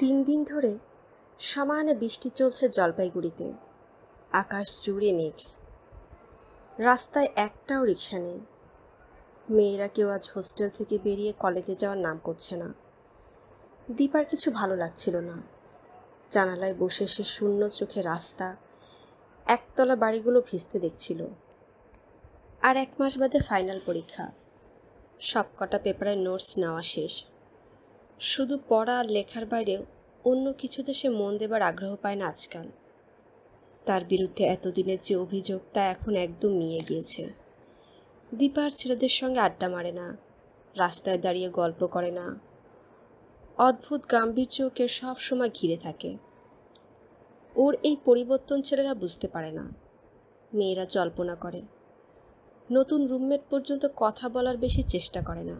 তিন দিন ধরে সমানে বৃষ্টি চলছে জলপাইগুড়িতে আকাশ জুড়ে মেঘ রাস্তায় একটাও রিক্সা নেই মেয়েরা কেউ আজ হোস্টেল থেকে বেরিয়ে কলেজে যাওয়ার নাম করছে না দীপার কিছু ভালো লাগছিল না জানালায় বসে সে শূন্য চোখে রাস্তা একতলা বাড়িগুলো ভিজতে দেখছিল আর এক মাস বাদে ফাইনাল পরীক্ষা সব কটা পেপারে নোটস নেওয়া শেষ শুধু পড়া আর লেখার বাইরেও অন্য কিছুতে সে মন দেবার আগ্রহ পায় না আজকাল তার বিরুদ্ধে এতদিনের যে অভিযোগ তা এখন একদম মিয়ে গিয়েছে দীপার ছেলেদের সঙ্গে আড্ডা মারে না রাস্তায় দাঁড়িয়ে গল্প করে না অদ্ভুত গাম্ভীর্য ওকে সবসময় ঘিরে থাকে ওর এই পরিবর্তন ছেলেরা বুঝতে পারে না মেয়েরা জল্পনা করে নতুন রুমমেট পর্যন্ত কথা বলার বেশি চেষ্টা করে না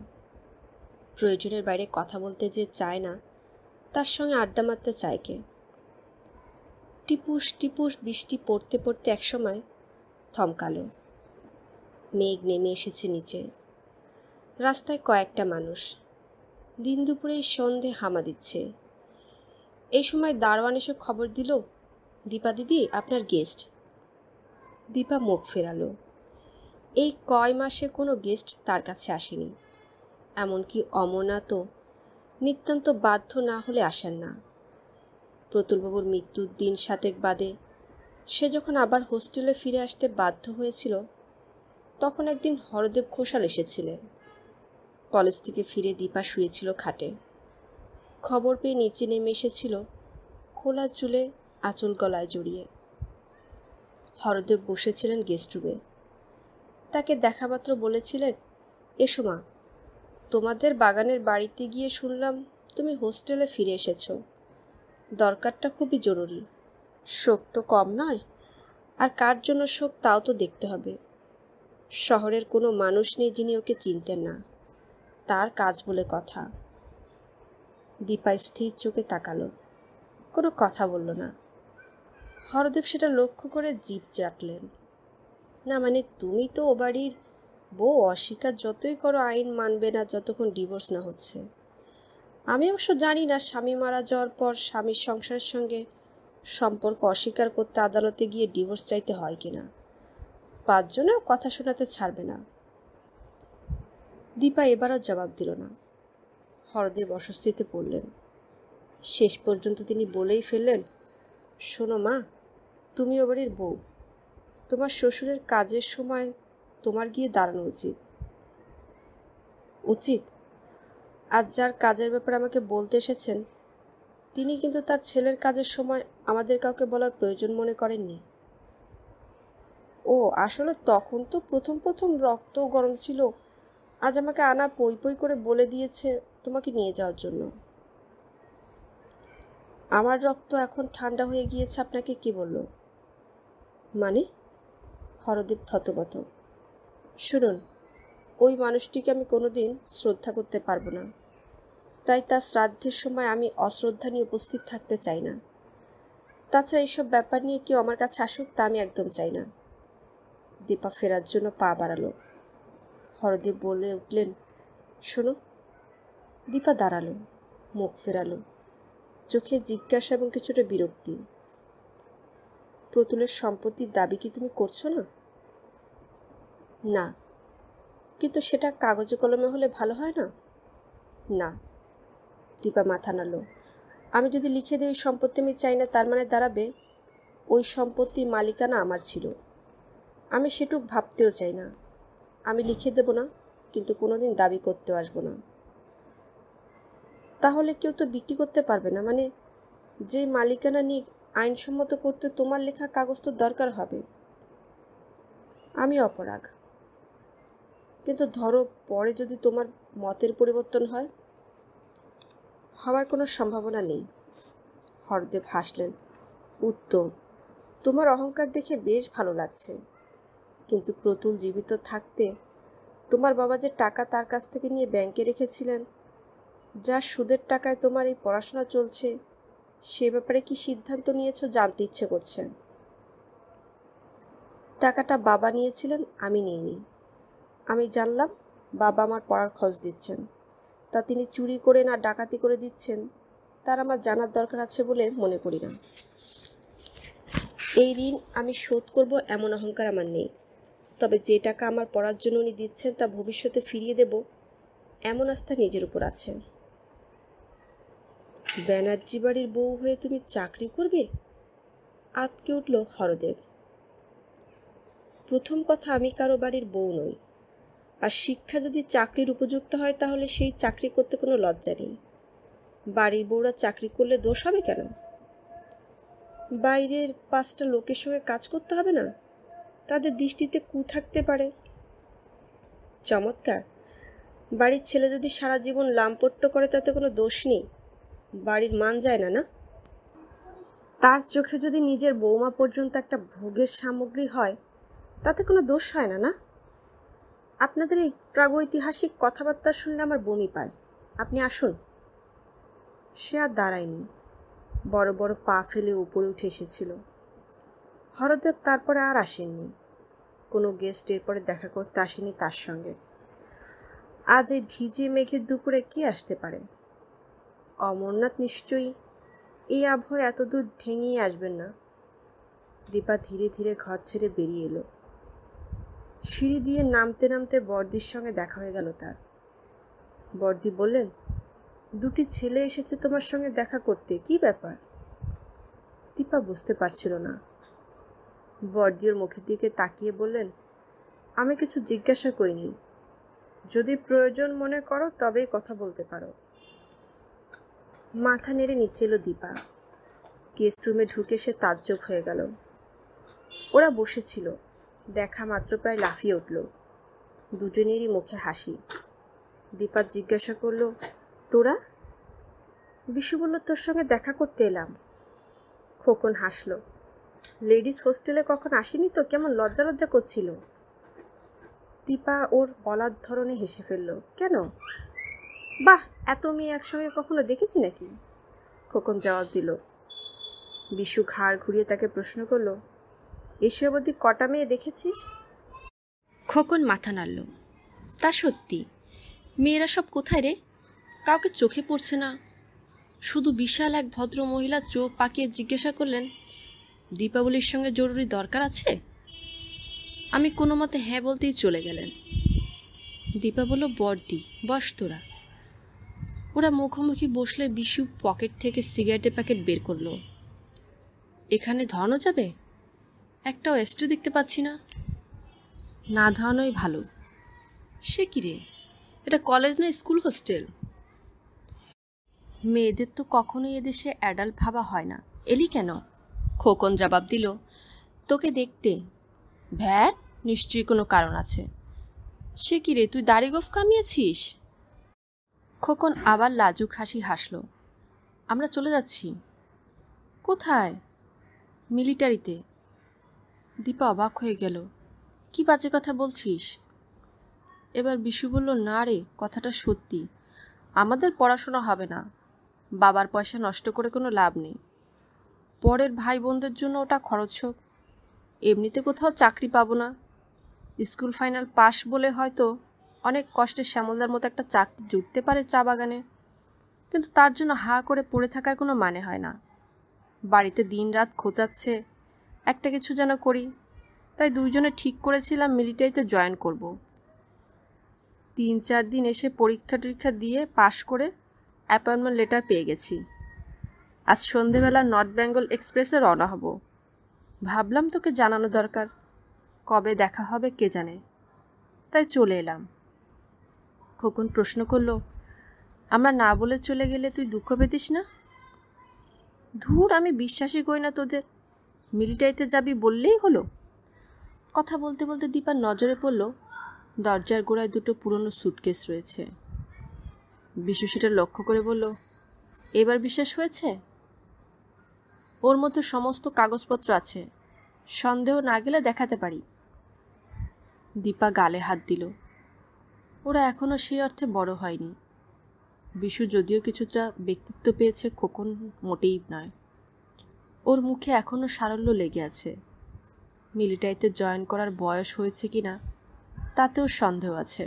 প্রয়োজনের বাইরে কথা বলতে যে চায় না তার সঙ্গে আড্ডা মারতে চায় কে টিপুস টিপুস বৃষ্টি পড়তে পড়তে একসময় থমকালো মেঘ নেমে এসেছে নিচে রাস্তায় কয়েকটা মানুষ দিন দুপুরে সন্ধে হামা দিচ্ছে এই সময় দারোয়ান এসে খবর দিল দীপা দিদি আপনার গেস্ট দীপা মুখ ফেরালো এই কয় মাসে কোনো গেস্ট তার কাছে আসেনি এমনকি অমরনাথও নিতান্ত বাধ্য না হলে আসেন না প্রতুলবাবুর মৃত্যুর দিন সাতেক বাদে সে যখন আবার হোস্টেলে ফিরে আসতে বাধ্য হয়েছিল তখন একদিন হরদেব ঘোষাল এসেছিলেন কলেজ থেকে ফিরে দীপা শুয়েছিল খাটে খবর পেয়ে নিচে নেমে এসেছিল খোলা চুলে আঁচল গলায় জড়িয়ে হরদেব বসেছিলেন গেস্ট রুমে তাকে দেখামাত্র বলেছিলেন এসো মা তোমাদের বাগানের বাড়িতে গিয়ে শুনলাম তুমি হোস্টেলে ফিরে এসেছ দরকারটা খুবই জরুরি শোক তো কম নয় আর কার জন্য শোক তাও তো দেখতে হবে শহরের কোনো মানুষ নেই যিনি ওকে চিনতেন না তার কাজ বলে কথা দীপা স্থির চোখে তাকালো কোনো কথা বলল না হরদেব সেটা লক্ষ্য করে জিপ চাটলেন না মানে তুমি তো ও বাড়ির বউ অস্বীকার যতই করো আইন মানবে না যতক্ষণ ডিভোর্স না হচ্ছে আমি অবশ্য জানি না স্বামী মারা যাওয়ার পর স্বামীর সংসারের সঙ্গে সম্পর্ক অস্বীকার করতে আদালতে গিয়ে ডিভোর্স চাইতে হয় কি না পাঁচজনেও কথা শোনাতে ছাড়বে না দীপা এবারও জবাব দিল না হরদেব অস্বস্তিতে পড়লেন শেষ পর্যন্ত তিনি বলেই ফেললেন শোনো মা তুমি ও বাড়ির বউ তোমার শ্বশুরের কাজের সময় তোমার গিয়ে দাঁড়ানো উচিত উচিত আজ যার কাজের ব্যাপারে আমাকে বলতে এসেছেন তিনি কিন্তু তার ছেলের কাজের সময় আমাদের কাউকে বলার প্রয়োজন মনে করেননি ও আসলে তখন তো প্রথম প্রথম রক্ত গরম ছিল আজ আমাকে আনা পই পই করে বলে দিয়েছে তোমাকে নিয়ে যাওয়ার জন্য আমার রক্ত এখন ঠান্ডা হয়ে গিয়েছে আপনাকে কি বলল মানে হরদীপ থতবত শুনুন ওই মানুষটিকে আমি কোনোদিন শ্রদ্ধা করতে পারবো না তাই তার শ্রাদ্ধের সময় আমি অশ্রদ্ধা নিয়ে উপস্থিত থাকতে চাই না তাছাড়া এইসব ব্যাপার নিয়ে কেউ আমার কাছে আসুক তা আমি একদম চাই না দীপা ফেরার জন্য পা বাড়ালো হরদেব বলে উঠলেন শোনো দীপা দাঁড়ালো মুখ ফেরালো চোখে জিজ্ঞাসা এবং কিছুটা বিরক্তি প্রতুলের সম্পত্তির দাবি কি তুমি করছো না না কিন্তু সেটা কাগজে কলমে হলে ভালো হয় না না দীপা মাথা নাড়ল আমি যদি লিখে দিই ওই সম্পত্তি আমি চাই না তার মানে দাঁড়াবে ওই সম্পত্তির মালিকানা আমার ছিল আমি সেটুক ভাবতেও চাই না আমি লিখে দেব না কিন্তু কোনো দিন দাবি করতেও আসবো না তাহলে কেউ তো বিক্রি করতে পারবে না মানে যে মালিকানা নিয়ে আইনসম্মত করতে তোমার লেখা কাগজ তো দরকার হবে আমি অপরাগ কিন্তু ধরো পরে যদি তোমার মতের পরিবর্তন হয় হওয়ার কোনো সম্ভাবনা নেই হরদেব হাসলেন উত্তম তোমার অহংকার দেখে বেশ ভালো লাগছে কিন্তু প্রতুল জীবিত থাকতে তোমার বাবা যে টাকা তার কাছ থেকে নিয়ে ব্যাংকে রেখেছিলেন যা সুদের টাকায় তোমার এই পড়াশোনা চলছে সে ব্যাপারে কি সিদ্ধান্ত নিয়েছ জানতে ইচ্ছে করছেন টাকাটা বাবা নিয়েছিলেন আমি নিই আমি জানলাম বাবা আমার পড়ার খোঁজ দিচ্ছেন তা তিনি চুরি করে না ডাকাতি করে দিচ্ছেন তার আমার জানার দরকার আছে বলে মনে করি না এই ঋণ আমি শোধ করব এমন অহংকার আমার নেই তবে যে টাকা আমার পড়ার জন্য উনি দিচ্ছেন তা ভবিষ্যতে ফিরিয়ে দেব এমন আস্থা নিজের উপর আছে ব্যানার্জি বাড়ির বউ হয়ে তুমি চাকরি করবে আতকে উঠল হরদেব প্রথম কথা আমি কারো বাড়ির বউ নই আর শিক্ষা যদি চাকরির উপযুক্ত হয় তাহলে সেই চাকরি করতে কোনো লজ্জা নেই বাড়ির বউরা চাকরি করলে দোষ হবে কেন বাইরের পাঁচটা লোকের সঙ্গে কাজ করতে হবে না তাদের দৃষ্টিতে কু থাকতে পারে চমৎকার বাড়ির ছেলে যদি সারা জীবন লামপট্ট করে তাতে কোনো দোষ নেই বাড়ির মান যায় না না তার চোখে যদি নিজের বৌমা পর্যন্ত একটা ভোগের সামগ্রী হয় তাতে কোনো দোষ হয় না না আপনাদের এই প্রাগৈতিহাসিক কথাবার্তা শুনলে আমার বমি পায় আপনি আসুন সে আর দাঁড়ায়নি বড় বড় পা ফেলে উপরে উঠে এসেছিল হরদেব তারপরে আর আসেননি কোনো গেস্ট এরপরে দেখা করতে আসেনি তার সঙ্গে আজ এই ভিজে মেঘের দুপুরে কি আসতে পারে অমরনাথ নিশ্চয়ই এই আবহাওয়া এতদূর ঢেঙিয়ে আসবেন না দীপা ধীরে ধীরে ঘর ছেড়ে বেরিয়ে এলো সিঁড়ি দিয়ে নামতে নামতে বর্দির সঙ্গে দেখা হয়ে গেল তার বর্দি বললেন দুটি ছেলে এসেছে তোমার সঙ্গে দেখা করতে কি ব্যাপার দীপা বুঝতে পারছিল না বর্দির মুখের দিকে তাকিয়ে বললেন আমি কিছু জিজ্ঞাসা করিনি যদি প্রয়োজন মনে করো তবেই কথা বলতে পারো মাথা নেড়ে নিচে এলো দীপা গেস্ট রুমে ঢুকে সে তাজ্জব হয়ে গেল ওরা বসেছিল দেখা মাত্র প্রায় লাফিয়ে উঠল দুজনেরই মুখে হাসি দীপাত জিজ্ঞাসা করল তোরা বলল তোর সঙ্গে দেখা করতে এলাম খোকন হাসল লেডিস হোস্টেলে কখন আসেনি তো কেমন লজ্জা লজ্জা করছিল দীপা ওর বলার ধরনে হেসে ফেলল কেন বাহ এত মেয়ে একসঙ্গে কখনো দেখেছি নাকি খোকন জবাব দিল বিশু ঘাড় ঘুরিয়ে তাকে প্রশ্ন করলো এসব অবধি কটা মেয়ে দেখেছিস খোকন মাথা নাড়ল তা সত্যি মেয়েরা সব কোথায় রে কাউকে চোখে পড়ছে না শুধু বিশাল এক ভদ্র মহিলা চোখ পাকিয়ে জিজ্ঞাসা করলেন দীপাবলির সঙ্গে জরুরি দরকার আছে আমি কোনো মতে হ্যাঁ বলতেই চলে গেলেন দীপা বলল বর্দি বস তোরা ওরা মুখোমুখি বসলে বিশু পকেট থেকে সিগারেটের প্যাকেট বের করলো এখানে ধনও যাবে একটা এস্ট্রি দেখতে পাচ্ছি না না ধরানোই ভালো সে কিরে রে এটা কলেজ না স্কুল হোস্টেল মেয়েদের তো কখনোই এদেশে অ্যাডাল্ট ভাবা হয় না এলি কেন খোকন জবাব দিল তোকে দেখতে ভ্যাট নিশ্চয়ই কোনো কারণ আছে সে কি রে তুই দাড়ি গোফ কামিয়েছিস খোকন আবার লাজুক হাসি হাসল আমরা চলে যাচ্ছি কোথায় মিলিটারিতে দীপা অবাক হয়ে গেল কি বাজে কথা বলছিস এবার বিশু বলল না রে কথাটা সত্যি আমাদের পড়াশোনা হবে না বাবার পয়সা নষ্ট করে কোনো লাভ নেই পরের ভাই বোনদের জন্য ওটা খরচ হোক এমনিতে কোথাও চাকরি পাবো না স্কুল ফাইনাল পাশ বলে হয়তো অনেক কষ্টে শ্যামলদার মতো একটা চাকরি জুটতে পারে চা বাগানে কিন্তু তার জন্য হা করে পড়ে থাকার কোনো মানে হয় না বাড়িতে দিন রাত খোঁচাচ্ছে একটা কিছু যেন করি তাই দুইজনে ঠিক করেছিলাম মিলিটারিতে জয়েন করব। তিন চার দিন এসে পরীক্ষা টরীক্ষা দিয়ে পাশ করে অ্যাপয়েন্টমেন্ট লেটার পেয়ে গেছি আজ সন্ধেবেলা নর্থ বেঙ্গল এক্সপ্রেসে রওনা হব ভাবলাম তোকে জানানো দরকার কবে দেখা হবে কে জানে তাই চলে এলাম খোকন প্রশ্ন করল আমরা না বলে চলে গেলে তুই দুঃখ পেতিস না ধুর আমি বিশ্বাসই করি না তোদের মিলিটারিতে যাবি বললেই হলো কথা বলতে বলতে দীপার নজরে পড়ল দরজার গোড়ায় দুটো পুরনো সুটকেস রয়েছে বিশু সেটা লক্ষ্য করে বলল এবার বিশ্বাস হয়েছে ওর মধ্যে সমস্ত কাগজপত্র আছে সন্দেহ না গেলে দেখাতে পারি দীপা গালে হাত দিল ওরা এখনও সেই অর্থে বড় হয়নি বিশু যদিও কিছুটা ব্যক্তিত্ব পেয়েছে খোকন মোটেই নয় ওর মুখে এখনও সারল্য লেগে আছে মিলিটারিতে জয়েন করার বয়স হয়েছে কি না তাতেও সন্দেহ আছে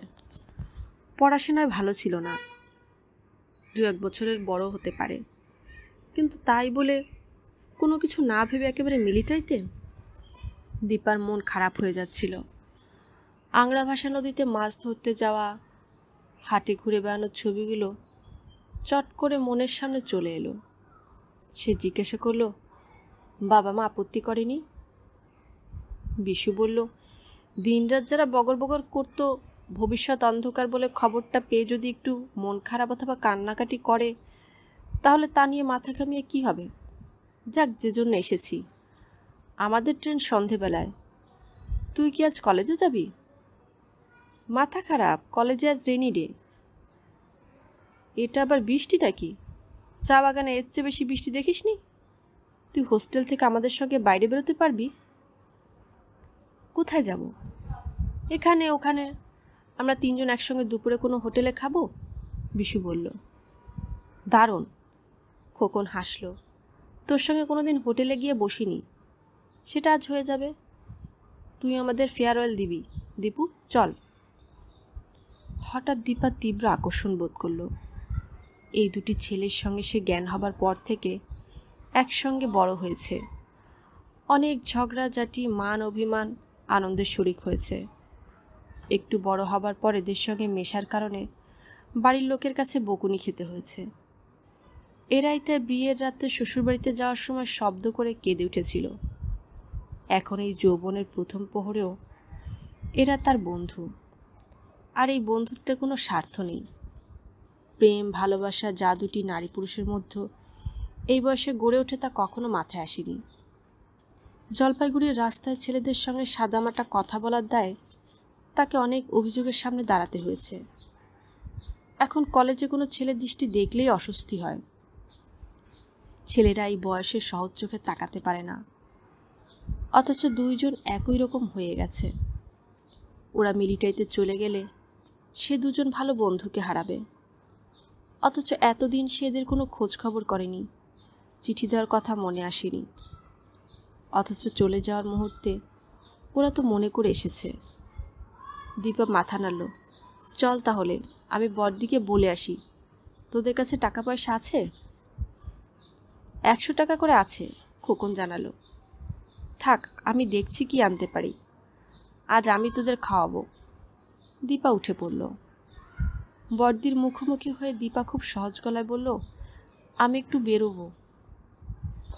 পড়াশোনায় ভালো ছিল না দু এক বছরের বড় হতে পারে কিন্তু তাই বলে কোনো কিছু না ভেবে একেবারে মিলিটারিতে দীপার মন খারাপ হয়ে যাচ্ছিল আংরা ভাষা নদীতে মাছ ধরতে যাওয়া হাটে ঘুরে বেড়ানোর ছবিগুলো চট করে মনের সামনে চলে এলো সে জিজ্ঞাসা করলো বাবা মা আপত্তি করেনি বিশু বলল দিনরাত যারা বগর বগর করতো ভবিষ্যৎ অন্ধকার বলে খবরটা পেয়ে যদি একটু মন খারাপ অথবা কান্নাকাটি করে তাহলে তা নিয়ে মাথা ঘামিয়ে কি হবে যাক যে জন্য এসেছি আমাদের ট্রেন সন্ধেবেলায় তুই কি আজ কলেজে যাবি মাথা খারাপ কলেজে আজ রেনি ডে এটা আবার বৃষ্টি নাকি চা বাগানে এর চেয়ে বেশি বৃষ্টি দেখিসনি তুই হোস্টেল থেকে আমাদের সঙ্গে বাইরে বেরোতে পারবি কোথায় যাব এখানে ওখানে আমরা তিনজন একসঙ্গে দুপুরে কোনো হোটেলে খাবো বিশু বলল দারুণ খোকন হাসল তোর সঙ্গে কোনো দিন হোটেলে গিয়ে বসিনি সেটা আজ হয়ে যাবে তুই আমাদের ফেয়ারওয়েল দিবি দীপু চল হঠাৎ দীপা তীব্র আকর্ষণ বোধ করল এই দুটি ছেলের সঙ্গে সে জ্ঞান হবার পর থেকে একসঙ্গে বড় হয়েছে অনেক ঝগড়া জাটি মান অভিমান আনন্দের শরিক হয়েছে একটু বড় হবার পর এদের সঙ্গে মেশার কারণে বাড়ির লোকের কাছে বকুনি খেতে হয়েছে এরাই তার বিয়ের রাতে শ্বশুরবাড়িতে যাওয়ার সময় শব্দ করে কেঁদে উঠেছিল এখন এই যৌবনের প্রথম প্রহরেও এরা তার বন্ধু আর এই বন্ধুত্বে কোনো স্বার্থ নেই প্রেম ভালোবাসা যা দুটি নারী পুরুষের মধ্যে এই বয়সে গড়ে ওঠে তা কখনো মাথায় আসেনি জলপাইগুড়ির রাস্তায় ছেলেদের সঙ্গে সাদামাটা কথা বলার দায় তাকে অনেক অভিযোগের সামনে দাঁড়াতে হয়েছে এখন কলেজে কোনো ছেলে দৃষ্টি দেখলেই অস্বস্তি হয় ছেলেরা এই বয়সে সহজ চোখে তাকাতে পারে না অথচ দুইজন একই রকম হয়ে গেছে ওরা মিলিটারিতে চলে গেলে সে দুজন ভালো বন্ধুকে হারাবে অথচ এতদিন সে এদের কোনো খোঁজখবর করেনি চিঠি দেওয়ার কথা মনে আসেনি অথচ চলে যাওয়ার মুহূর্তে ওরা তো মনে করে এসেছে দীপা মাথা নাড়ল চল তাহলে আমি বড়দিকে বলে আসি তোদের কাছে টাকা পয়সা আছে একশো টাকা করে আছে খোকন জানালো থাক আমি দেখছি কি আনতে পারি আজ আমি তোদের খাওয়াবো দীপা উঠে পড়ল বর্দির মুখোমুখি হয়ে দীপা খুব সহজ গলায় বলল আমি একটু বেরোবো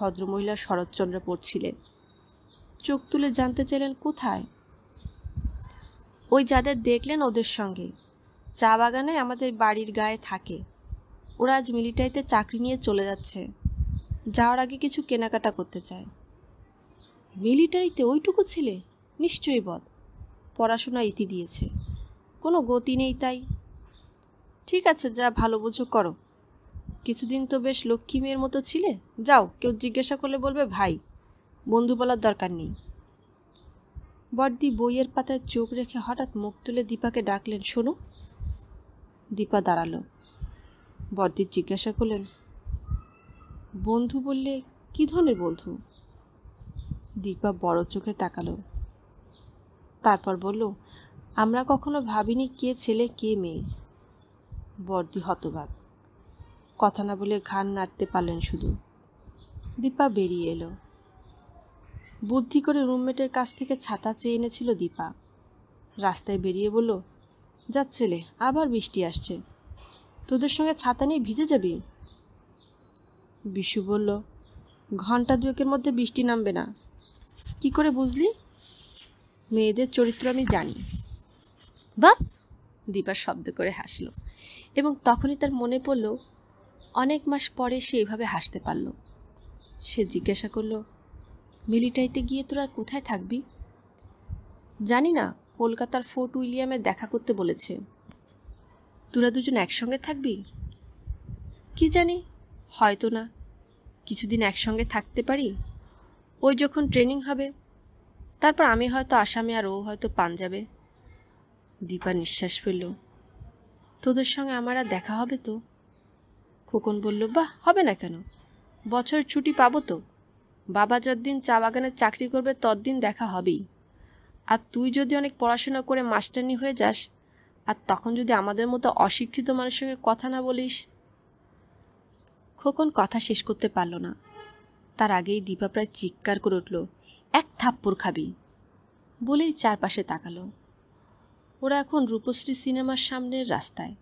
ভদ্রমহিলা শরৎচন্দ্র পড়ছিলেন চোখ তুলে জানতে চাইলেন কোথায় ওই যাদের দেখলেন ওদের সঙ্গে চা বাগানে আমাদের বাড়ির গায়ে থাকে ওরা আজ মিলিটারিতে চাকরি নিয়ে চলে যাচ্ছে যাওয়ার আগে কিছু কেনাকাটা করতে চায় মিলিটারিতে ওইটুকু ছেলে নিশ্চয়ই বদ পড়াশোনা ইতি দিয়েছে কোনো গতি নেই তাই ঠিক আছে যা ভালো বুঝো করো কিছুদিন তো বেশ লক্ষ্মী মেয়ের মতো ছিলে যাও কেউ জিজ্ঞাসা করলে বলবে ভাই বন্ধু বলার দরকার নেই বড়দি বইয়ের পাতায় চোখ রেখে হঠাৎ মুখ তুলে দীপাকে ডাকলেন শোনো দীপা দাঁড়ালো বড়দি জিজ্ঞাসা করলেন বন্ধু বললে কি ধরনের বন্ধু দীপা বড় চোখে তাকালো তারপর বলল আমরা কখনো ভাবিনি কে ছেলে কে মেয়ে বড়দি হতবাক কথা না বলে ঘান নাড়তে পারলেন শুধু দীপা বেরিয়ে এলো বুদ্ধি করে রুমমেটের কাছ থেকে ছাতা চেয়ে এনেছিল দীপা রাস্তায় বেরিয়ে বলল যা ছেলে আবার বৃষ্টি আসছে তোদের সঙ্গে ছাতা নিয়ে ভিজে যাবি বিশু বলল ঘন্টা দুয়েকের মধ্যে বৃষ্টি নামবে না কি করে বুঝলি মেয়েদের চরিত্র আমি জানি বাস দীপা শব্দ করে হাসল এবং তখনই তার মনে পড়লো অনেক মাস পরে সে এভাবে হাসতে পারল সে জিজ্ঞাসা করল মিলিটাইতে গিয়ে তোরা কোথায় থাকবি জানি না কলকাতার ফোর্ট উইলিয়ামে দেখা করতে বলেছে তোরা দুজন একসঙ্গে থাকবি কি জানি হয়তো না কিছুদিন একসঙ্গে থাকতে পারি ওই যখন ট্রেনিং হবে তারপর আমি হয়তো আসামে আর ও হয়তো পাঞ্জাবে দীপা নিঃশ্বাস ফেলল তোদের সঙ্গে আমার আর দেখা হবে তো খোকন বলল বাহ হবে না কেন বছর ছুটি পাবো তো বাবা যতদিন চা বাগানে চাকরি করবে ততদিন দেখা হবেই আর তুই যদি অনেক পড়াশোনা করে মাস্টারনি হয়ে যাস আর তখন যদি আমাদের মতো অশিক্ষিত মানুষের সঙ্গে কথা না বলিস খোকন কথা শেষ করতে পারল না তার আগেই দীপা প্রায় চিৎকার করে উঠল এক থাপ্পড় খাবি বলেই চারপাশে তাকালো ওরা এখন রূপশ্রী সিনেমার সামনের রাস্তায়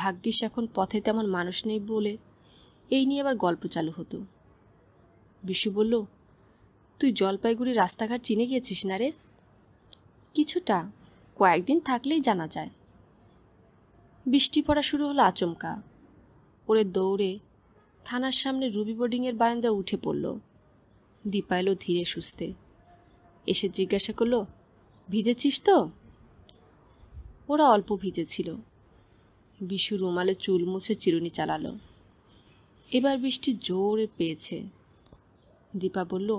ভাগ্যিস এখন পথে তেমন মানুষ নেই বলে এই নিয়ে আবার গল্প চালু হতো বিশু বলল তুই জলপাইগুড়ি রাস্তাঘাট চিনে গিয়েছিস না রে কিছুটা কয়েকদিন থাকলেই জানা যায় বৃষ্টি পড়া শুরু হলো আচমকা ওরে দৌড়ে থানার সামনে রুবি বোর্ডিংয়ের বারান্দা উঠে পড়ল দীপা এলো ধীরে সুস্থে এসে জিজ্ঞাসা করলো ভিজেছিস তো ওরা অল্প ভিজেছিল বিশু রুমালে চুল মুছে চিরুনি চালালো এবার বৃষ্টি জোরে পেয়েছে দীপা বলল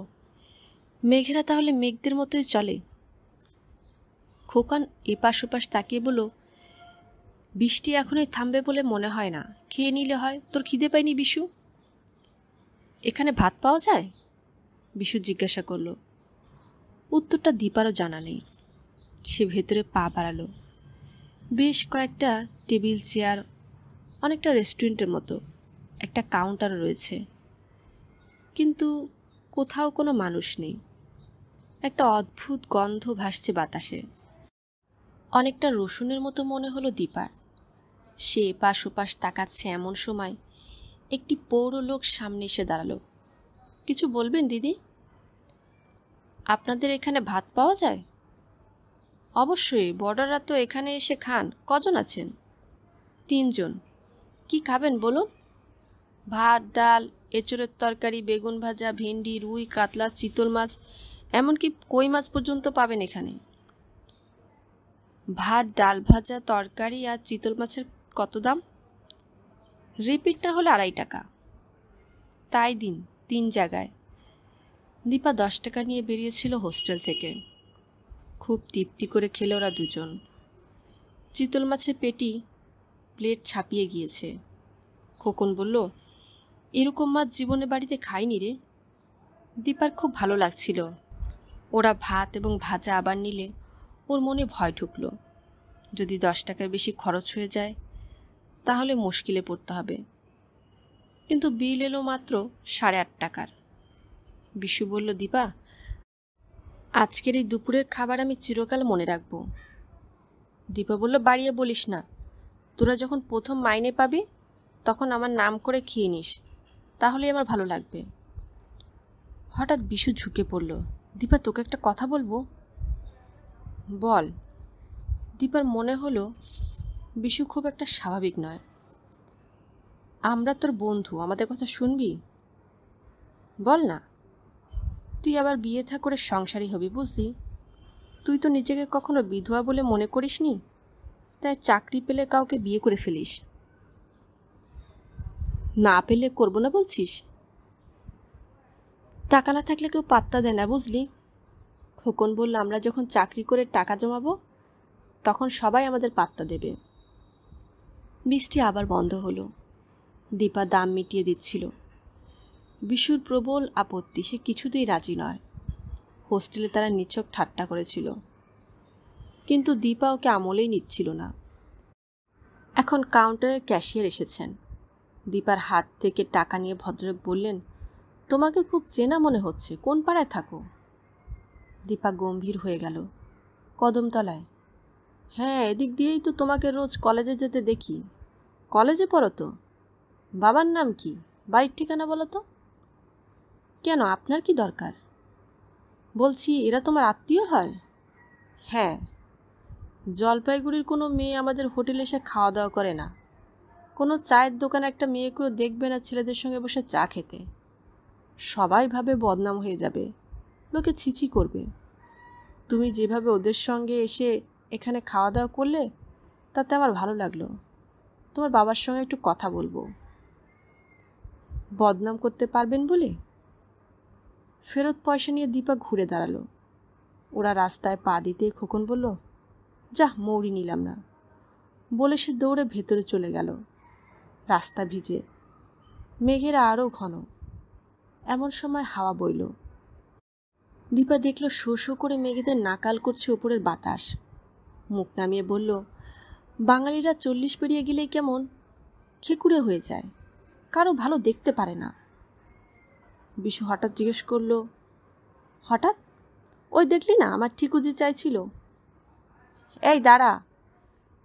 মেঘেরা তাহলে মেঘদের মতোই চলে খোকান এপাশ ওপাশ তাকিয়ে বলল বৃষ্টি এখনই থামবে বলে মনে হয় না খেয়ে নিলে হয় তোর খিদে পায়নি বিশু এখানে ভাত পাওয়া যায় বিশু জিজ্ঞাসা করল উত্তরটা দীপারও জানা নেই সে ভেতরে পা বাড়ালো বেশ কয়েকটা টেবিল চেয়ার অনেকটা রেস্টুরেন্টের মতো একটা কাউন্টার রয়েছে কিন্তু কোথাও কোনো মানুষ নেই একটা অদ্ভুত গন্ধ ভাসছে বাতাসে অনেকটা রসুনের মতো মনে হলো দীপার সে এপাশ ওপাশ তাকাচ্ছে এমন সময় একটি পৌর লোক সামনে এসে দাঁড়ালো কিছু বলবেন দিদি আপনাদের এখানে ভাত পাওয়া যায় অবশ্যই বর্ডাররা তো এখানে এসে খান কজন আছেন তিনজন কি খাবেন বলুন ভাত ডাল এঁচড়ের তরকারি বেগুন ভাজা ভেন্ডি রুই কাতলা চিতল মাছ এমনকি কই মাছ পর্যন্ত পাবেন এখানে ভাত ডাল ভাজা তরকারি আর চিতল মাছের কত দাম রিপিট না আড়াই টাকা তাই দিন তিন জায়গায় দীপা দশ টাকা নিয়ে বেরিয়েছিল হোস্টেল থেকে খুব তৃপ্তি করে খেল ওরা দুজন চিতল মাছের পেটি প্লেট ছাপিয়ে গিয়েছে খোকন বলল এরকম মাছ জীবনে বাড়িতে খাইনি রে দীপার খুব ভালো লাগছিল ওরা ভাত এবং ভাজা আবার নিলে ওর মনে ভয় ঢুকল যদি দশ টাকার বেশি খরচ হয়ে যায় তাহলে মুশকিলে পড়তে হবে কিন্তু বিল এলো মাত্র সাড়ে আট টাকার বিশু বলল দীপা আজকের এই দুপুরের খাবার আমি চিরকাল মনে রাখব দীপা বলল বাড়িয়ে বলিস না তোরা যখন প্রথম মাইনে পাবি তখন আমার নাম করে খেয়ে নিস তাহলেই আমার ভালো লাগবে হঠাৎ বিশু ঝুঁকে পড়ল দীপা তোকে একটা কথা বলবো বল দীপার মনে হলো বিশু খুব একটা স্বাভাবিক নয় আমরা তোর বন্ধু আমাদের কথা শুনবি বল না তুই আবার বিয়ে থা করে সংসারী হবি বুঝলি তুই তো নিজেকে কখনো বিধবা বলে মনে করিস নি তাই চাকরি পেলে কাউকে বিয়ে করে ফেলিস না পেলে করবো না বলছিস টাকা না থাকলে কেউ পাত্তা দেয় না বুঝলি খোকন বলল আমরা যখন চাকরি করে টাকা জমাবো তখন সবাই আমাদের পাত্তা দেবে বৃষ্টি আবার বন্ধ হলো দীপা দাম মিটিয়ে দিচ্ছিল বিশুর প্রবল আপত্তি সে কিছুতেই রাজি নয় হোস্টেলে তারা নিছক ঠাট্টা করেছিল কিন্তু দীপা ওকে আমলেই নিচ্ছিল না এখন কাউন্টারের ক্যাশিয়ার এসেছেন দীপার হাত থেকে টাকা নিয়ে ভদ্রক বললেন তোমাকে খুব চেনা মনে হচ্ছে কোন পাড়ায় থাকো দীপা গম্ভীর হয়ে গেল কদমতলায় হ্যাঁ এদিক দিয়েই তো তোমাকে রোজ কলেজে যেতে দেখি কলেজে পড়ো তো বাবার নাম কি বাড়ির ঠিকানা বলো তো কেন আপনার কি দরকার বলছি এরা তোমার আত্মীয় হয় হ্যাঁ জলপাইগুড়ির কোনো মেয়ে আমাদের হোটেলে এসে খাওয়া দাওয়া করে না কোনো চায়ের দোকানে একটা মেয়েকেও দেখবে না ছেলেদের সঙ্গে বসে চা খেতে সবাই ভাবে বদনাম হয়ে যাবে লোকে ছিছি করবে তুমি যেভাবে ওদের সঙ্গে এসে এখানে খাওয়া দাওয়া করলে তাতে আমার ভালো লাগলো তোমার বাবার সঙ্গে একটু কথা বলবো বদনাম করতে পারবেন বলে ফেরত পয়সা নিয়ে দীপা ঘুরে দাঁড়ালো ওরা রাস্তায় পা দিতেই খোকন বলল যা মৌরি নিলাম না বলে সে দৌড়ে ভেতরে চলে গেল রাস্তা ভিজে মেঘের আরও ঘন এমন সময় হাওয়া বইল দীপা দেখল শো শো করে মেঘেদের নাকাল করছে ওপরের বাতাস মুখ নামিয়ে বলল বাঙালিরা চল্লিশ পেরিয়ে গেলে কেমন খেকুড়ে হয়ে যায় কারো ভালো দেখতে পারে না বিশু হঠাৎ জিজ্ঞেস করলো হঠাৎ ওই দেখলি না আমার ঠিকুজি চাইছিল এই দাঁড়া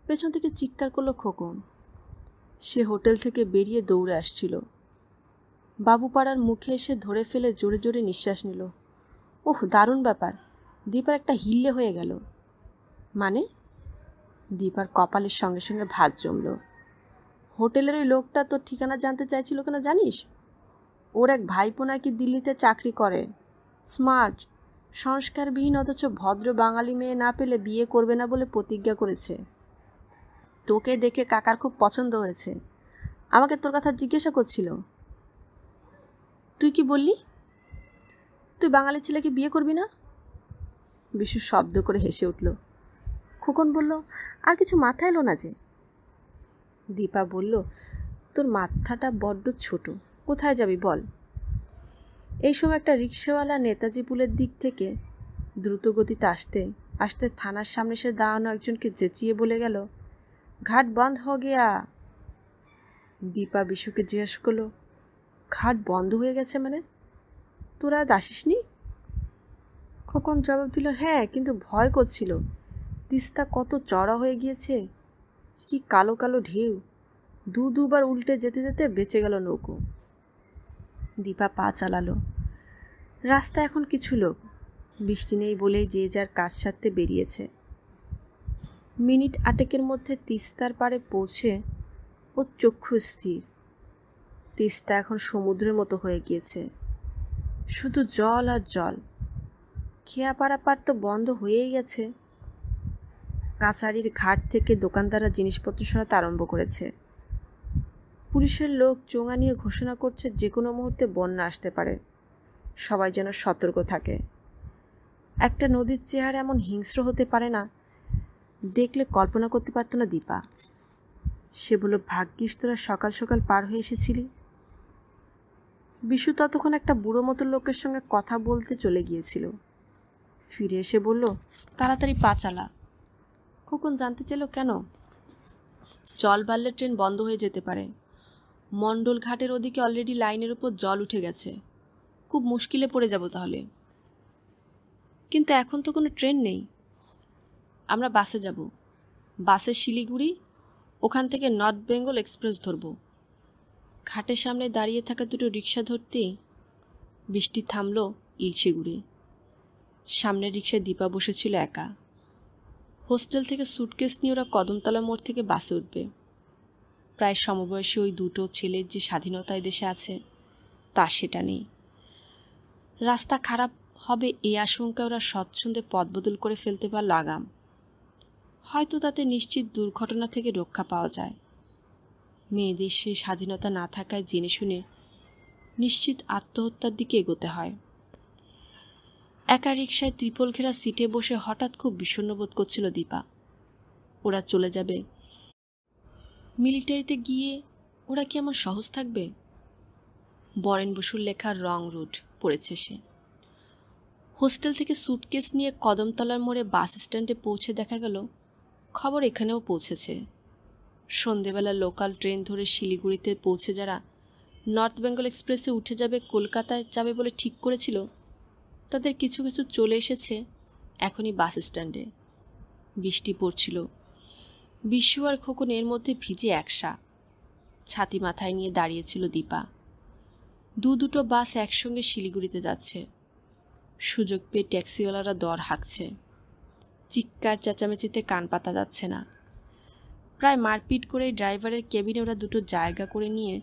পেছন থেকে চিৎকার করলো খোকন সে হোটেল থেকে বেরিয়ে দৌড়ে আসছিল বাবুপাড়ার মুখে এসে ধরে ফেলে জোরে জোরে নিঃশ্বাস নিল ওহ দারুণ ব্যাপার দীপার একটা হিল্লে হয়ে গেল মানে দীপার কপালের সঙ্গে সঙ্গে ভাত জমল হোটেলের ওই লোকটা তোর ঠিকানা জানতে চাইছিল কেন জানিস ওর এক ভাইপো নাকি দিল্লিতে চাকরি করে স্মার্ট সংস্কারবিহীন অথচ ভদ্র বাঙালি মেয়ে না পেলে বিয়ে করবে না বলে প্রতিজ্ঞা করেছে তোকে দেখে কাকার খুব পছন্দ হয়েছে আমাকে তোর কথা জিজ্ঞাসা করছিল তুই কি বললি তুই বাঙালি ছেলেকে বিয়ে করবি না বিশু শব্দ করে হেসে উঠল খোকন বলল আর কিছু মাথা এলো না যে দীপা বলল তোর মাথাটা বড্ড ছোটো কোথায় যাবি বল এই সময় একটা রিক্সাওয়ালা নেতাজি পুলের দিক থেকে দ্রুত গতিতে আসতে আসতে থানার সামনে এসে দাঁড়ানো একজনকে চেঁচিয়ে বলে গেল ঘাট বন্ধ হয়ে গিয়া দীপা বিশুকে জিজ্ঞেস করলো ঘাট বন্ধ হয়ে গেছে মানে তোরা আজ আসিস নি খোকন জবাব দিল হ্যাঁ কিন্তু ভয় করছিল তিস্তা কত চড়া হয়ে গিয়েছে কি কালো কালো ঢেউ দু দুবার উল্টে যেতে যেতে বেঁচে গেল নৌকো দীপা পা চালালো রাস্তা এখন কিছু লোক বৃষ্টি নেই বলেই যে যার কাজ সারতে বেরিয়েছে মিনিট আটেকের মধ্যে তিস্তার পাড়ে পৌঁছে ও চক্ষু স্থির তিস্তা এখন সমুদ্রের মতো হয়ে গিয়েছে শুধু জল আর জল খেয়া পারাপার তো বন্ধ হয়েই গেছে কাছারির ঘাট থেকে দোকানদাররা জিনিসপত্র সরাতে আরম্ভ করেছে পুলিশের লোক চোঙা নিয়ে ঘোষণা করছে যে কোনো মুহূর্তে বন্যা আসতে পারে সবাই যেন সতর্ক থাকে একটা নদীর চেহারা এমন হিংস্র হতে পারে না দেখলে কল্পনা করতে পারতো না দীপা সে বলল ভাগ্যিস তোরা সকাল সকাল পার হয়ে এসেছিলি বিশু ততক্ষণ একটা বুড়ো মতো লোকের সঙ্গে কথা বলতে চলে গিয়েছিল ফিরে এসে বলল তাড়াতাড়ি পা চালা খোকন জানতে চাইল কেন জল বাড়লে ট্রেন বন্ধ হয়ে যেতে পারে মণ্ডল ঘাটের ওদিকে অলরেডি লাইনের ওপর জল উঠে গেছে খুব মুশকিলে পড়ে যাব তাহলে কিন্তু এখন তো কোনো ট্রেন নেই আমরা বাসে যাব বাসে শিলিগুড়ি ওখান থেকে নর্থ বেঙ্গল এক্সপ্রেস ধরব ঘাটের সামনে দাঁড়িয়ে থাকা দুটো রিক্সা ধরতেই বৃষ্টি থামল ইলশিগুড়ি সামনে রিক্সায় দীপা বসেছিল একা হোস্টেল থেকে সুটকেস নিয়ে ওরা কদমতলা মোড় থেকে বাসে উঠবে প্রায় সমবয়সী ওই দুটো ছেলের যে স্বাধীনতা দেশে আছে তা সেটা নেই রাস্তা খারাপ হবে এই আশঙ্কা ওরা স্বচ্ছন্দে পথ বদল করে ফেলতে বা লাগাম হয়তো তাতে নিশ্চিত দুর্ঘটনা থেকে রক্ষা পাওয়া যায় মেয়েদের সে স্বাধীনতা না থাকায় জেনে শুনে নিশ্চিত আত্মহত্যার দিকে এগোতে হয় একা রিক্সায় ত্রিপল ঘেরা সিটে বসে হঠাৎ খুব বিষণ্ণ বোধ করছিল দীপা ওরা চলে যাবে মিলিটারিতে গিয়ে ওরা কি আমার সহজ থাকবে বরেন বসুর লেখা রং রুট পড়েছে সে হোস্টেল থেকে সুটকেস নিয়ে কদমতলার মোড়ে বাস স্ট্যান্ডে পৌঁছে দেখা গেল খবর এখানেও পৌঁছেছে সন্ধেবেলা লোকাল ট্রেন ধরে শিলিগুড়িতে পৌঁছে যারা নর্থ বেঙ্গল এক্সপ্রেসে উঠে যাবে কলকাতায় যাবে বলে ঠিক করেছিল তাদের কিছু কিছু চলে এসেছে এখনই বাস স্ট্যান্ডে বৃষ্টি পড়ছিল বিশ্ব আর খোকন এর মধ্যে ভিজে একসা ছাতি মাথায় নিয়ে দাঁড়িয়েছিল দীপা দু দুটো বাস একসঙ্গে শিলিগুড়িতে যাচ্ছে সুযোগ পেয়ে ট্যাক্সিওয়ালারা দর হাঁকছে চিৎকার চেঁচামেচিতে কান পাতা যাচ্ছে না প্রায় মারপিট করে ড্রাইভারের কেবিনে ওরা দুটো জায়গা করে নিয়ে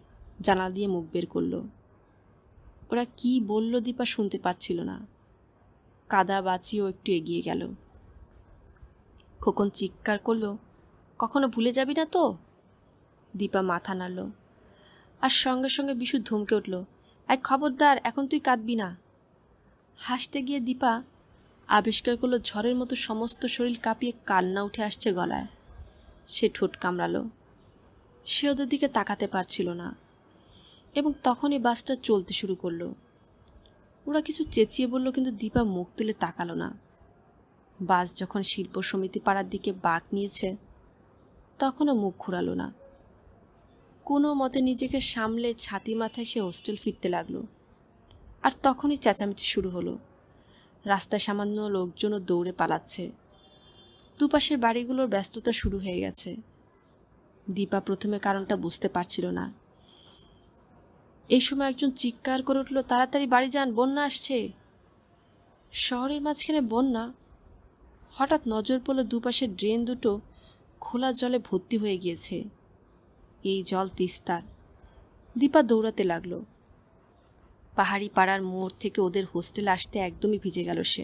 জানাল দিয়ে মুখ বের করলো ওরা কি বলল দীপা শুনতে পাচ্ছিল না কাদা বাঁচিয়েও একটু এগিয়ে গেল খোকন চিৎকার করলো কখনো ভুলে যাবি না তো দীপা মাথা নাড়ল আর সঙ্গে সঙ্গে বিশু ধমকে উঠল এক খবরদার এখন তুই কাঁদবি না হাসতে গিয়ে দীপা আবিষ্কার করলো ঝড়ের মতো সমস্ত শরীর কাঁপিয়ে কান্না উঠে আসছে গলায় সে ঠোঁট কামড়ালো সে ওদের দিকে তাকাতে পারছিল না এবং তখনই বাসটা চলতে শুরু করলো ওরা কিছু চেঁচিয়ে বলল কিন্তু দীপা মুখ তুলে তাকালো না বাস যখন শিল্প সমিতি পাড়ার দিকে বাঁক নিয়েছে তখনও মুখ ঘুরালো না কোনো মতে নিজেকে সামলে ছাতি মাথায় সে হোস্টেল ফিরতে লাগলো আর তখনই চেঁচামেচি শুরু হলো রাস্তায় সামান্য লোকজনও দৌড়ে পালাচ্ছে দুপাশের বাড়িগুলোর ব্যস্ততা শুরু হয়ে গেছে দীপা প্রথমে কারণটা বুঝতে পারছিল না এই সময় একজন চিৎকার করে উঠল তাড়াতাড়ি বাড়ি যান বন্যা আসছে শহরের মাঝখানে বন্যা হঠাৎ নজর পড়ল দুপাশের ড্রেন দুটো খোলা জলে ভর্তি হয়ে গিয়েছে এই জল তিস্তার দীপা দৌড়াতে লাগলো পাহাড়ি পাড়ার মোড় থেকে ওদের হোস্টেলে আসতে একদমই ভিজে গেল সে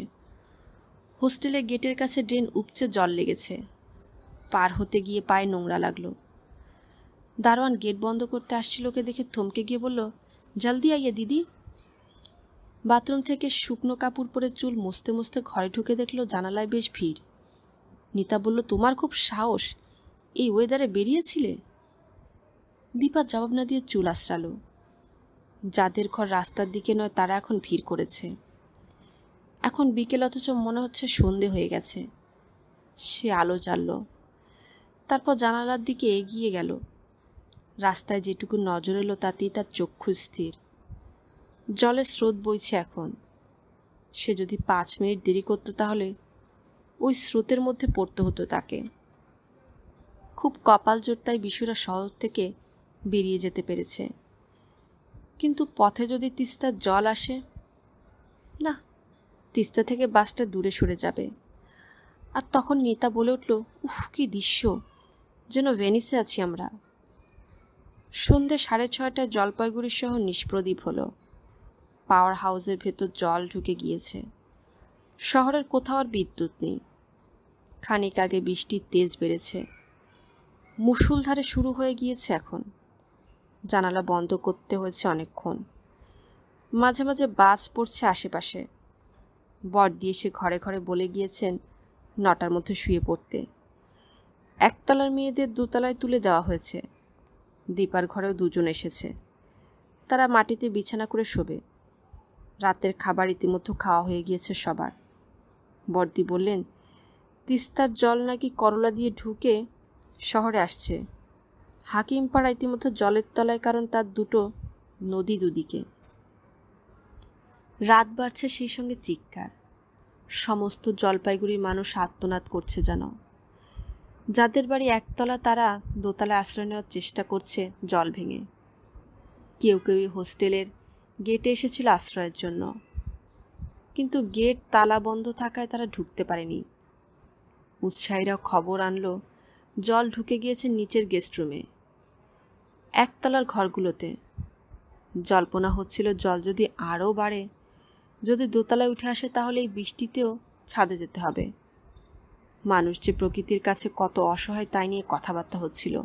হোস্টেলে গেটের কাছে ড্রেন উপচে জল লেগেছে পার হতে গিয়ে পায়ে নোংরা লাগলো দারোয়ান গেট বন্ধ করতে আসছিল ওকে দেখে থমকে গিয়ে বলল জলদি আইয়ে দিদি বাথরুম থেকে শুকনো কাপড় পরে চুল মুছতে মুছতে ঘরে ঢুকে দেখলো জানালায় বেশ ভিড় নিতা বলল তোমার খুব সাহস এই ওয়েদারে বেরিয়েছিলে দীপা জবাব না দিয়ে চুল আশ্রালো যাদের ঘর রাস্তার দিকে নয় তারা এখন ভিড় করেছে এখন বিকেল অথচ মনে হচ্ছে সন্ধে হয়ে গেছে সে আলো জ্বালল তারপর জানালার দিকে এগিয়ে গেল রাস্তায় যেটুকু নজর এলো তাতেই তার চক্ষু স্থির জলের স্রোত বইছে এখন সে যদি পাঁচ মিনিট দেরি করতো তাহলে ওই স্রোতের মধ্যে পড়তে হতো তাকে খুব কপাল তাই বিশুরা শহর থেকে বেরিয়ে যেতে পেরেছে কিন্তু পথে যদি তিস্তার জল আসে না তিস্তা থেকে বাসটা দূরে সরে যাবে আর তখন নেতা বলে উঠল উফ কী দৃশ্য যেন ভেনিসে আছি আমরা সন্ধ্যে সাড়ে ছয়টায় জলপাইগুড়ি শহর নিষ্প্রদীপ হলো পাওয়ার হাউসের ভেতর জল ঢুকে গিয়েছে শহরের কোথাও আর বিদ্যুৎ নেই খানিক আগে বৃষ্টির তেজ বেড়েছে মুসুলধারে শুরু হয়ে গিয়েছে এখন জানালা বন্ধ করতে হয়েছে অনেকক্ষণ মাঝে মাঝে বাজ পড়ছে আশেপাশে বর দিয়ে সে ঘরে ঘরে বলে গিয়েছেন নটার মধ্যে শুয়ে পড়তে একতলার মেয়েদের দোতলায় তুলে দেওয়া হয়েছে দীপার ঘরেও দুজন এসেছে তারা মাটিতে বিছানা করে শোবে রাতের খাবার ইতিমধ্যে খাওয়া হয়ে গিয়েছে সবার বর্দি বললেন তিস্তার জল নাকি করলা দিয়ে ঢুকে শহরে আসছে হাকিমপাড়া ইতিমধ্যে জলের তলায় কারণ তার দুটো নদী দুদিকে রাত বাড়ছে সেই সঙ্গে চিৎকার সমস্ত জলপাইগুড়ির মানুষ আত্মনাদ করছে যেন যাদের বাড়ি একতলা তারা দোতলায় আশ্রয় নেওয়ার চেষ্টা করছে জল ভেঙে কেউ কেউ হোস্টেলের গেটে এসেছিল আশ্রয়ের জন্য কিন্তু গেট তালা বন্ধ থাকায় তারা ঢুকতে পারেনি উৎসাহীরা খবর আনলো জল ঢুকে গিয়েছে নিচের গেস্টরুমে একতলার ঘরগুলোতে জল্পনা হচ্ছিল জল যদি আরও বাড়ে যদি দোতলায় উঠে আসে তাহলে এই বৃষ্টিতেও ছাদে যেতে হবে মানুষ যে প্রকৃতির কাছে কত অসহায় তাই নিয়ে কথাবার্তা হচ্ছিল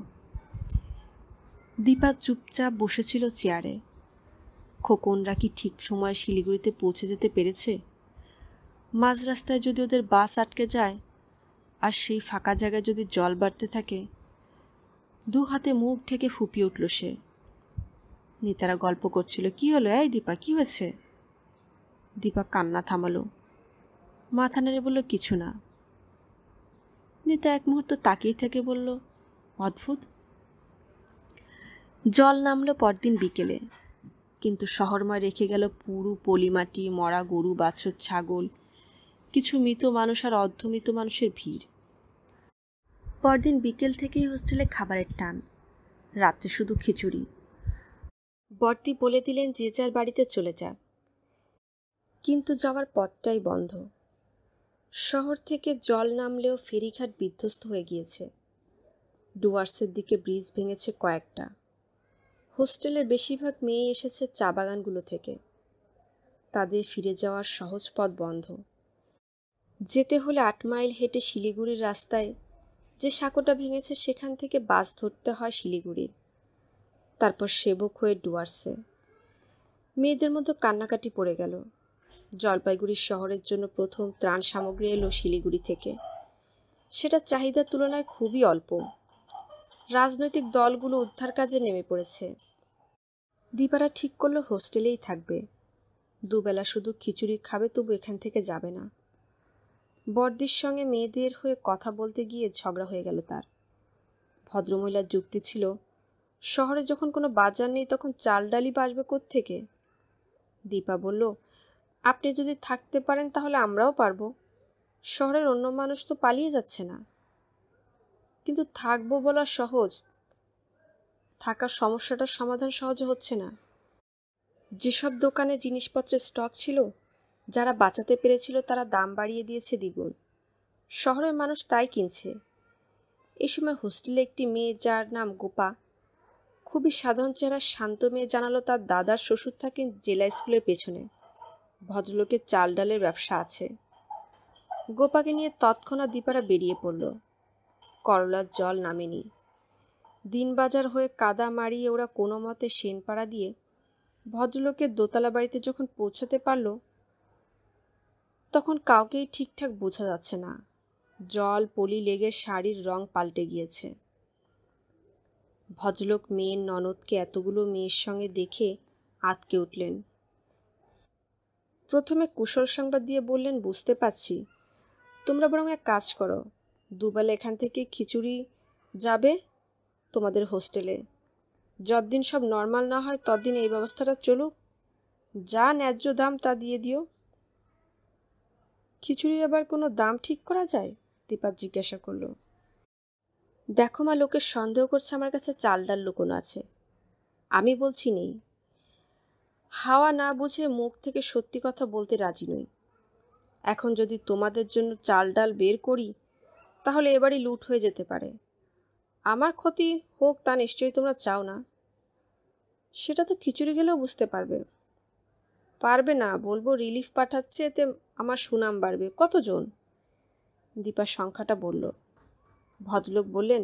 দীপা চুপচাপ বসেছিল চেয়ারে খোকনরা কি ঠিক সময়ে শিলিগুড়িতে পৌঁছে যেতে পেরেছে মাঝ রাস্তায় যদি ওদের বাস আটকে যায় আর সেই ফাঁকা জায়গায় যদি জল বাড়তে থাকে দু হাতে মুখ ঠেকে ফুপিয়ে উঠল সে নিতারা গল্প করছিল কি হলো এই দীপা কি হয়েছে দীপা কান্না থামালো মাথা নেড়ে বলল কিছু না নিতা এক মুহূর্ত তাকিয়ে থেকে বলল অদ্ভুত জল নামলো পরদিন বিকেলে কিন্তু শহরময় রেখে গেল পুরু পলিমাটি মরা গরু বাছর ছাগল কিছু মৃত মানুষ আর অর্ধমৃত মানুষের ভিড় পরদিন বিকেল থেকেই হোস্টেলে খাবারের টান রাত্রে শুধু খিচুড়ি বর্তি বলে দিলেন যে যার বাড়িতে চলে যাক কিন্তু যাওয়ার পথটাই বন্ধ শহর থেকে জল নামলেও ফেরিঘাট বিধ্বস্ত হয়ে গিয়েছে ডুয়ার্সের দিকে ব্রিজ ভেঙেছে কয়েকটা হোস্টেলের বেশিরভাগ মেয়ে এসেছে চা বাগানগুলো থেকে তাদের ফিরে যাওয়ার সহজ পথ বন্ধ যেতে হলে আট মাইল হেঁটে শিলিগুড়ির রাস্তায় যে সাঁকোটা ভেঙেছে সেখান থেকে বাস ধরতে হয় শিলিগুড়ির তারপর সেবক হয়ে ডুয়ার্সে মেয়েদের মতো কান্নাকাটি পড়ে গেল জলপাইগুড়ি শহরের জন্য প্রথম ত্রাণ সামগ্রী এলো শিলিগুড়ি থেকে সেটা চাহিদার তুলনায় খুবই অল্প রাজনৈতিক দলগুলো উদ্ধার কাজে নেমে পড়েছে দীপারা ঠিক করলো হোস্টেলেই থাকবে দুবেলা শুধু খিচুড়ি খাবে তবু এখান থেকে যাবে না বড়দির সঙ্গে মেয়েদের হয়ে কথা বলতে গিয়ে ঝগড়া হয়ে গেল তার ভদ্রমহিলার যুক্তি ছিল শহরে যখন কোনো বাজার নেই তখন চাল ডালি বাসবে থেকে। দীপা বলল আপনি যদি থাকতে পারেন তাহলে আমরাও পারবো শহরের অন্য মানুষ তো পালিয়ে যাচ্ছে না কিন্তু থাকবো বলা সহজ থাকার সমস্যাটার সমাধান সহজে হচ্ছে না যেসব দোকানে জিনিসপত্রের স্টক ছিল যারা বাঁচাতে পেরেছিল তারা দাম বাড়িয়ে দিয়েছে দ্বিগুণ শহরের মানুষ তাই কিনছে এ সময় হোস্টেলে একটি মেয়ে যার নাম গোপা খুবই সাধারণ চেহারা শান্ত মেয়ে জানালো তার দাদার শ্বশুর থাকেন জেলা স্কুলের পেছনে ভদ্রলোকের চাল ডালের ব্যবসা আছে গোপাকে নিয়ে তৎক্ষণাৎ দীপারা বেরিয়ে পড়ল করলার জল নামেনি দিনবাজার হয়ে কাদা মারিয়ে ওরা কোনো মতে সেনপাড়া দিয়ে ভদ্রলোকের দোতলা বাড়িতে যখন পৌঁছাতে পারলো তখন কাউকেই ঠিকঠাক বোঝা যাচ্ছে না জল পলি লেগে শাড়ির রং পাল্টে গিয়েছে ভদ্রলোক মেয়ের ননদকে এতগুলো মেয়ের সঙ্গে দেখে আতকে উঠলেন প্রথমে কুশল সংবাদ দিয়ে বললেন বুঝতে পারছি তোমরা বরং এক কাজ করো দুবেলা এখান থেকে খিচুড়ি যাবে তোমাদের হোস্টেলে যতদিন সব নর্মাল না হয় ততদিন এই ব্যবস্থাটা চলুক যা ন্যায্য দাম তা দিয়ে দিও খিচুড়ি আবার কোনো দাম ঠিক করা যায় দীপা জিজ্ঞাসা করল দেখো মা লোকের সন্দেহ করছে আমার কাছে চাল ডাল লুকোনো আছে আমি বলছি নেই হাওয়া না বুঝে মুখ থেকে সত্যি কথা বলতে রাজি নই এখন যদি তোমাদের জন্য চাল ডাল বের করি তাহলে এবারই লুট হয়ে যেতে পারে আমার ক্ষতি হোক তা নিশ্চয়ই তোমরা চাও না সেটা তো খিচুড়ি গেলেও বুঝতে পারবে পারবে না বলবো রিলিফ পাঠাচ্ছে এতে আমার সুনাম বাড়বে কতজন দীপার সংখ্যাটা বলল ভদ্রলোক বললেন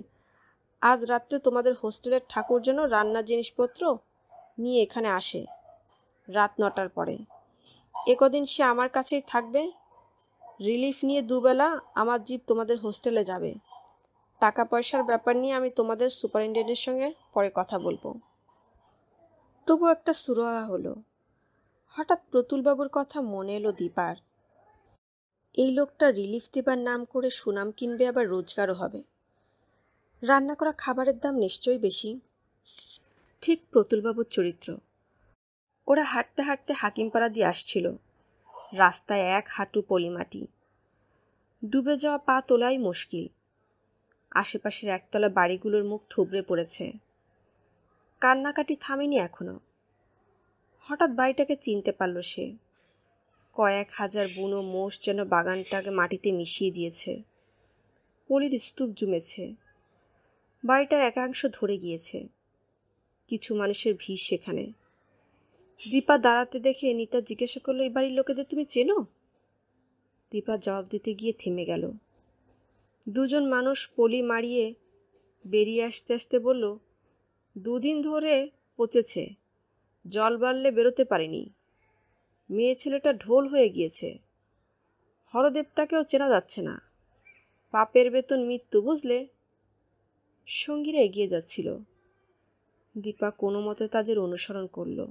আজ রাত্রে তোমাদের হোস্টেলের ঠাকুর যেন রান্নার জিনিসপত্র নিয়ে এখানে আসে রাত নটার পরে একদিন সে আমার কাছেই থাকবে রিলিফ নিয়ে দুবেলা আমার জীব তোমাদের হোস্টেলে যাবে টাকা পয়সার ব্যাপার নিয়ে আমি তোমাদের সুপারিনটেন্ডেন্টের সঙ্গে পরে কথা বলবো তবু একটা সুরাহা হলো হঠাৎ প্রতুলবাবুর কথা মনে এলো দীপার এই লোকটা রিলিফ দেবার নাম করে সুনাম কিনবে আবার রোজগারও হবে রান্না করা খাবারের দাম নিশ্চয়ই বেশি ঠিক প্রতুলবাবুর চরিত্র ওরা হাঁটতে হাঁটতে হাকিমপাড়া দিয়ে আসছিল রাস্তায় এক হাঁটু পলিমাটি ডুবে যাওয়া পা তোলাই মুশকিল আশেপাশের একতলা বাড়িগুলোর মুখ থুবড়ে পড়েছে কান্নাকাটি থামেনি এখনও হঠাৎ বাড়িটাকে চিনতে পারল সে কয়েক হাজার বুনো মোষ যেন বাগানটাকে মাটিতে মিশিয়ে দিয়েছে পলির স্তূপ জমেছে বাড়িটার একাংশ ধরে গিয়েছে কিছু মানুষের ভিড় সেখানে দীপা দাঁড়াতে দেখে নিতা জিজ্ঞাসা করলো এই বাড়ির লোকেদের তুমি চেনো দীপা জবাব দিতে গিয়ে থেমে গেল দুজন মানুষ পলি মারিয়ে বেরিয়ে আসতে আসতে বলল দুদিন ধরে পচেছে জল বাড়লে বেরোতে পারিনি মেয়ে ছেলেটা ঢোল হয়ে গিয়েছে হরদেবটাকেও চেনা যাচ্ছে না পাপের বেতন মৃত্যু বুঝলে সঙ্গীরা এগিয়ে যাচ্ছিল দীপা কোনো মতে তাদের অনুসরণ করলো